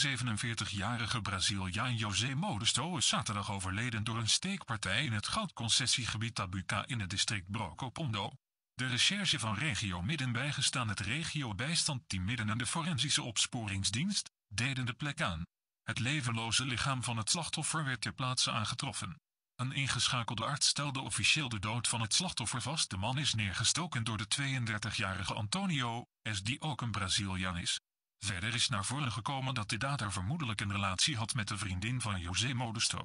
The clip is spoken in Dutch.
De 47-jarige Braziliaan José Modesto is zaterdag overleden door een steekpartij in het goudconcessiegebied Tabuca in het district Broco-Pondo. De recherche van Regio Midden bijgestaan het Regio Bijstandteam Midden en de Forensische Opsporingsdienst deden de plek aan. Het levenloze lichaam van het slachtoffer werd ter plaatse aangetroffen. Een ingeschakelde arts stelde officieel de dood van het slachtoffer vast. De man is neergestoken door de 32-jarige Antonio S. die ook een Braziliaan is. Verder is naar voren gekomen dat de dader vermoedelijk een relatie had met de vriendin van José Modesto